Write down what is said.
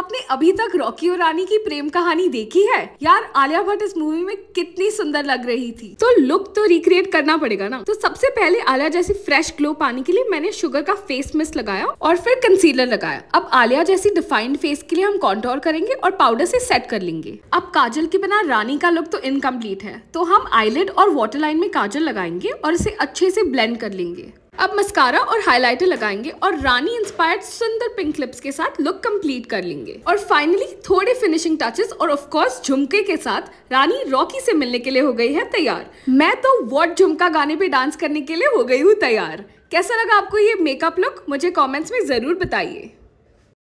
आपने अभी तक रॉकी और रानी की प्रेम कहानी देखी है यार आलिया भट्ट इस मूवी में कितनी सुंदर लग रही थी तो लुक तो रिक्रिएट करना पड़ेगा ना तो सबसे पहले आलिया जैसी फ्रेश ग्लो पाने के लिए मैंने शुगर का फेस मिस्ट लगाया और फिर कंसीलर लगाया अब आलिया जैसी डिफाइंड फेस के लिए हम कॉन्टोर करेंगे और पाउडर से सेट कर लेंगे अब काजल के बिना रानी का लुक तो इनकम्प्लीट है तो हम आईलेट और वाटर लाइन में काजल लगाएंगे और इसे अच्छे से ब्लेंड कर लेंगे अब मस्कारा और हाइलाइटर लगाएंगे और रानी इंस्पायर्ड सुंदर पिंक लिप्स के साथ लुक कंप्लीट कर लेंगे और फाइनली थोड़े फिनिशिंग टचेस और ऑफ कोर्स झुमके के साथ रानी रॉकी से मिलने के लिए हो गई है तैयार मैं तो वॉट झुमका गाने पे डांस करने के लिए हो गई हूँ तैयार कैसा लगा आपको ये मेकअप लुक मुझे कॉमेंट्स में ज़रूर बताइए